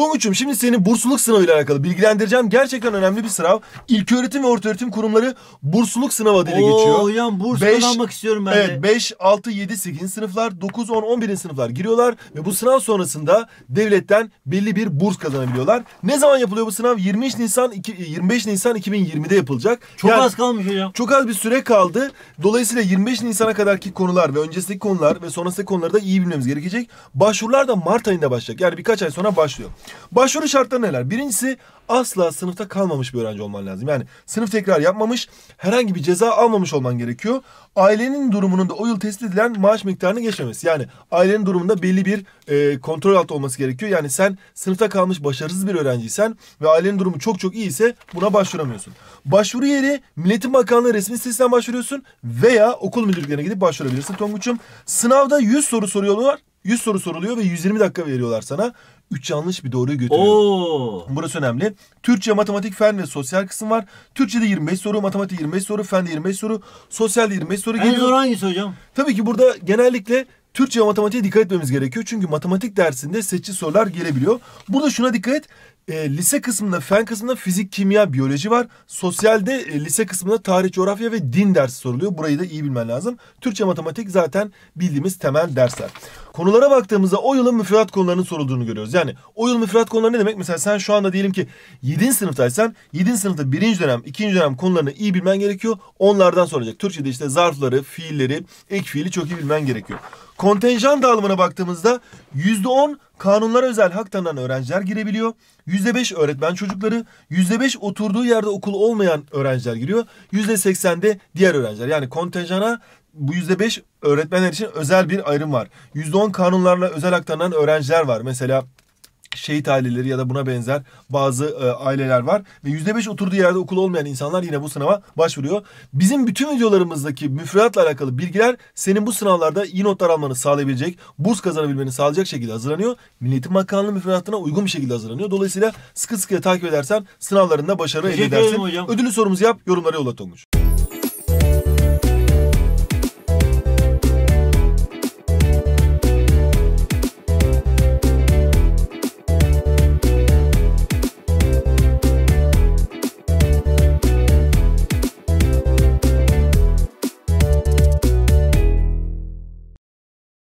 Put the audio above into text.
Tonguç'um şimdi senin bursluluk sınavıyla alakalı bilgilendireceğim. Gerçekten önemli bir sınav. İlk öğretim ve orta öğretim kurumları bursluluk sınavı adıyla Oo, geçiyor. Oo hocam burs kazanmak istiyorum ben evet, de. 5, 6, 7, 8 sınıflar, 9, 10, 11. sınıflar giriyorlar. Ve bu sınav sonrasında devletten belli bir burs kazanabiliyorlar. Ne zaman yapılıyor bu sınav? 23 Nisan, 25 e, Nisan 2020'de yapılacak. Çok yani, az kalmış hocam. Çok az bir süre kaldı. Dolayısıyla 25 Nisan'a kadarki konular ve öncesindeki konular ve sonrasındaki konuları da iyi bilmemiz gerekecek. Başvurular da Mart ayında başlayacak. Yani birkaç ay sonra başlıyor. Başvuru şartları neler? Birincisi asla sınıfta kalmamış bir öğrenci olman lazım. Yani sınıf tekrar yapmamış, herhangi bir ceza almamış olman gerekiyor. Ailenin durumunun da o yıl tespit edilen maaş miktarını geçmemesi. Yani ailenin durumunda belli bir e, kontrol altı olması gerekiyor. Yani sen sınıfta kalmış başarısız bir öğrenciysen ve ailenin durumu çok çok iyi ise buna başvuramıyorsun. Başvuru yeri Milletin Bakanlığı resmi sitesinden başvuruyorsun veya okul müdürlüklerine gidip başvurabilirsin Tonguç'um. Sınavda 100 soru soruyorlar. 100 soru soruluyor ve 120 dakika veriyorlar sana. 3 yanlış bir doğruyu götürüyor. Oo. Burası önemli. Türkçe, matematik, fen ve sosyal kısım var. Türkçe'de 25 soru, matematik 25 soru, fen de 25 soru, sosyal de 25 soru geliyor. En zor hangisi hocam? Tabii ki burada genellikle Türkçe ve matematiğe dikkat etmemiz gerekiyor. Çünkü matematik dersinde seçici sorular gelebiliyor. Burada şuna dikkat et. E, lise kısmında, fen kısmında fizik, kimya, biyoloji var. Sosyalde e, lise kısmında tarih, coğrafya ve din dersi soruluyor. Burayı da iyi bilmen lazım. Türkçe matematik zaten bildiğimiz temel dersler. Konulara baktığımızda o yılın müfredat konularının sorulduğunu görüyoruz. Yani o yıl müfredat konuları ne demek? Mesela sen şu anda diyelim ki 7. sınıftaysan 7. sınıfta 1. dönem, 2. dönem konularını iyi bilmen gerekiyor. Onlardan soracak. Türkçe'de işte zarfları, fiilleri, ek fiili çok iyi bilmen gerekiyor. Kontenjan dağılımına baktığımızda %10 kanunlara özel hak tanınan öğrenciler girebiliyor. %5 öğretmen çocukları, %5 oturduğu yerde okul olmayan öğrenciler giriyor. %80 de diğer öğrenciler. Yani kontenjana bu yüzde beş öğretmenler için özel bir ayrım var. Yüzde on kanunlarla özel aktarılan öğrenciler var. Mesela şehit aileleri ya da buna benzer bazı e, aileler var. Ve yüzde beş oturduğu yerde okul olmayan insanlar yine bu sınava başvuruyor. Bizim bütün videolarımızdaki müfredatla alakalı bilgiler senin bu sınavlarda iyi notlar almanı sağlayabilecek, burs kazanabilmeni sağlayacak şekilde hazırlanıyor. Milliyetin Bakanlığı müfredatına uygun bir şekilde hazırlanıyor. Dolayısıyla sıkı sıkıya takip edersen sınavlarında başarı elde edersin. Ödülü sorumuzu yap, yorumlara yola Tonguç.